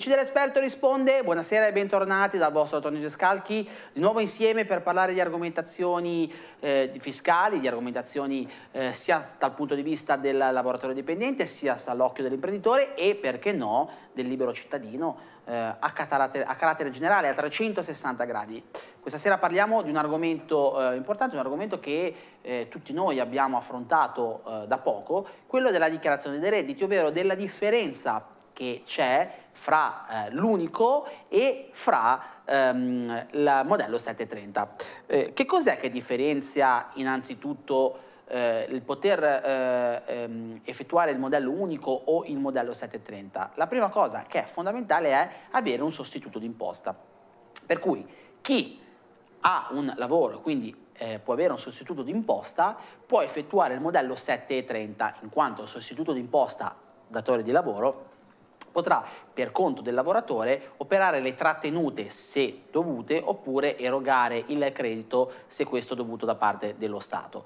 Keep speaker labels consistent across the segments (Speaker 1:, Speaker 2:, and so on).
Speaker 1: Amici dell'esperto risponde, buonasera e bentornati dal vostro Antonio Gescalchi, di nuovo insieme per parlare di argomentazioni eh, fiscali, di argomentazioni eh, sia dal punto di vista del lavoratore dipendente, sia dall'occhio dell'imprenditore e perché no del libero cittadino eh, a, carattere, a, carattere, generale, a 360 gradi. Questa sera parliamo di un argomento eh, importante, un argomento che eh, tutti noi abbiamo affrontato eh, da poco, quello della dichiarazione dei redditi, ovvero della differenza che c'è fra eh, l'unico e fra ehm, il modello 730. Eh, che cos'è che differenzia innanzitutto eh, il poter eh, ehm, effettuare il modello unico o il modello 730? La prima cosa che è fondamentale è avere un sostituto d'imposta. Per cui chi ha un lavoro, quindi eh, può avere un sostituto d'imposta, può effettuare il modello 730, in quanto sostituto d'imposta datore di lavoro potrà per conto del lavoratore operare le trattenute se dovute oppure erogare il credito se questo dovuto da parte dello Stato.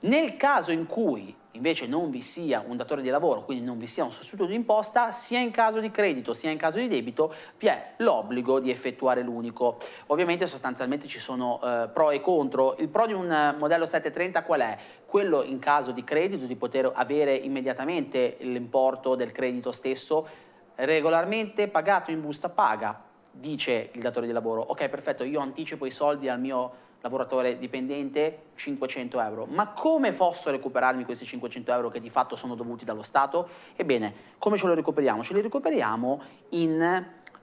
Speaker 1: Nel caso in cui invece non vi sia un datore di lavoro, quindi non vi sia un sostituto di imposta, sia in caso di credito sia in caso di debito, vi è l'obbligo di effettuare l'unico. Ovviamente sostanzialmente ci sono eh, pro e contro. Il pro di un eh, modello 730 qual è? Quello in caso di credito di poter avere immediatamente l'importo del credito stesso regolarmente pagato in busta paga, dice il datore di lavoro, ok perfetto, io anticipo i soldi al mio lavoratore dipendente 500 euro. Ma come posso recuperarmi questi 500 euro che di fatto sono dovuti dallo Stato? Ebbene, come ce lo recuperiamo? Ce li recuperiamo in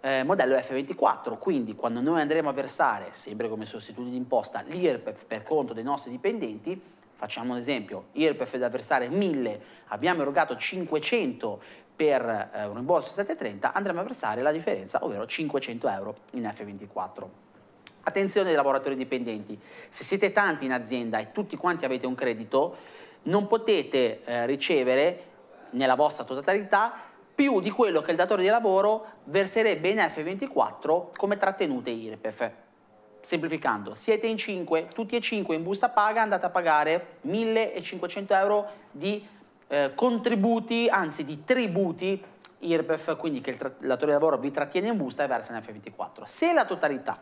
Speaker 1: eh, modello F24, quindi quando noi andremo a versare, sempre come sostituti d'imposta, l'IRPEF per conto dei nostri dipendenti, facciamo un esempio, IRPEF da versare 1000, abbiamo erogato 500 per eh, un rimborso 7,30 andremo a versare la differenza, ovvero 500 euro in F24. Attenzione ai lavoratori dipendenti, se siete tanti in azienda e tutti quanti avete un credito, non potete eh, ricevere nella vostra totalità più di quello che il datore di lavoro verserebbe in F24 come trattenute IRPEF. Semplificando, siete in 5, tutti e 5 in busta paga, andate a pagare 1500 euro di eh, contributi, anzi di tributi IRPEF, quindi che il datore di lavoro vi trattiene in busta e versa in F24. Se la totalità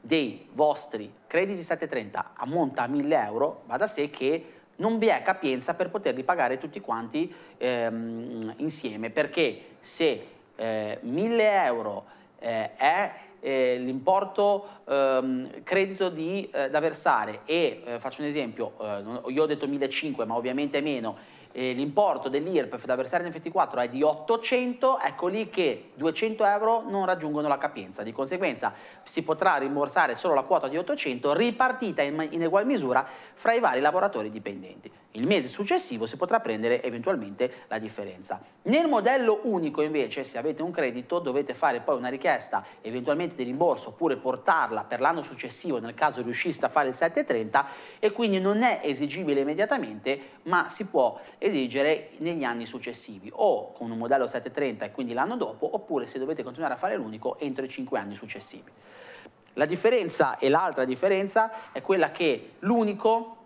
Speaker 1: dei vostri crediti 730 ammonta a 1000 euro, va da sé che non vi è capienza per poterli pagare tutti quanti ehm, insieme, perché se eh, 1000 euro eh, è eh, l'importo ehm, credito di, eh, da versare e, eh, faccio un esempio, eh, io ho detto 1.500 ma ovviamente meno, eh, l'importo dell'IRPEF da versare nel 24 è di 800, ecco lì che 200 euro non raggiungono la capienza. Di conseguenza si potrà rimborsare solo la quota di 800 ripartita in, in ugual misura fra i vari lavoratori dipendenti. Il mese successivo si potrà prendere eventualmente la differenza. Nel modello unico invece, se avete un credito, dovete fare poi una richiesta eventualmente di rimborso oppure portarla per l'anno successivo nel caso riusciste a fare il 730 e quindi non è esigibile immediatamente ma si può esigere negli anni successivi o con un modello 730 e quindi l'anno dopo oppure se dovete continuare a fare l'unico entro i 5 anni successivi. La differenza e l'altra differenza è quella che l'unico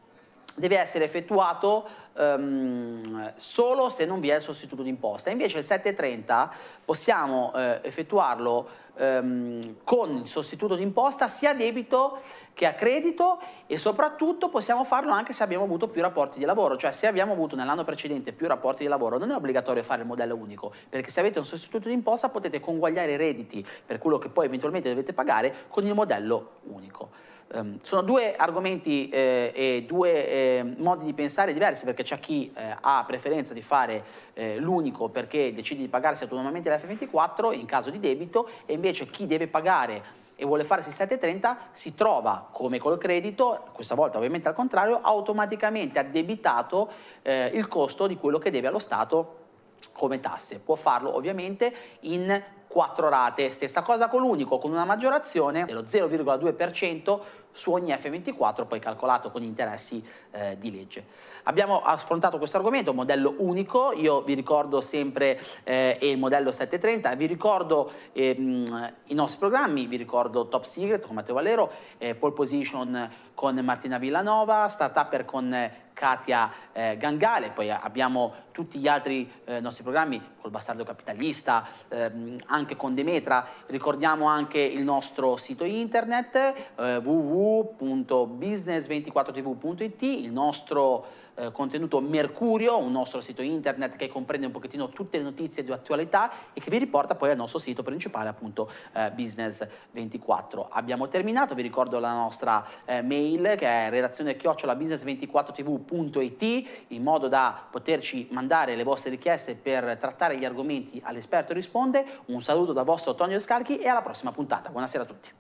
Speaker 1: deve essere effettuato um, solo se non vi è il sostituto d'imposta. Invece il 730 possiamo eh, effettuarlo ehm, con il sostituto d'imposta sia a debito che a credito e soprattutto possiamo farlo anche se abbiamo avuto più rapporti di lavoro, cioè se abbiamo avuto nell'anno precedente più rapporti di lavoro non è obbligatorio fare il modello unico, perché se avete un sostituto d'imposta potete conguagliare i redditi per quello che poi eventualmente dovete pagare con il modello unico. Um, sono due argomenti eh, e due eh, modi di pensare diversi perché c'è chi eh, ha preferenza di fare eh, l'unico perché decide di pagarsi autonomamente l'F24 in caso di debito e invece invece chi deve pagare e vuole farsi 7,30 si trova come col credito, questa volta ovviamente al contrario, automaticamente addebitato eh, il costo di quello che deve allo Stato come tasse. Può farlo ovviamente in quattro rate. Stessa cosa con l'unico, con una maggiorazione dello 0,2% su ogni F24 poi calcolato con interessi eh, di legge. Abbiamo affrontato questo argomento, modello unico, io vi ricordo sempre eh, il modello 730, vi ricordo ehm, i nostri programmi, vi ricordo Top Secret con Matteo Valero, eh, Pole Position con Martina Villanova, Startupper con Katia eh, Gangale, poi abbiamo tutti gli altri eh, nostri programmi col Bastardo Capitalista, ehm, anche con Demetra, ricordiamo anche il nostro sito internet eh, www www.business24tv.it, il nostro eh, contenuto Mercurio, un nostro sito internet che comprende un pochettino tutte le notizie di attualità e che vi riporta poi al nostro sito principale appunto eh, Business24. Abbiamo terminato, vi ricordo la nostra eh, mail che è redazione chiocciola business24tv.it in modo da poterci mandare le vostre richieste per trattare gli argomenti all'esperto risponde. Un saluto dal vostro Antonio Scalchi e alla prossima puntata. Buonasera a tutti.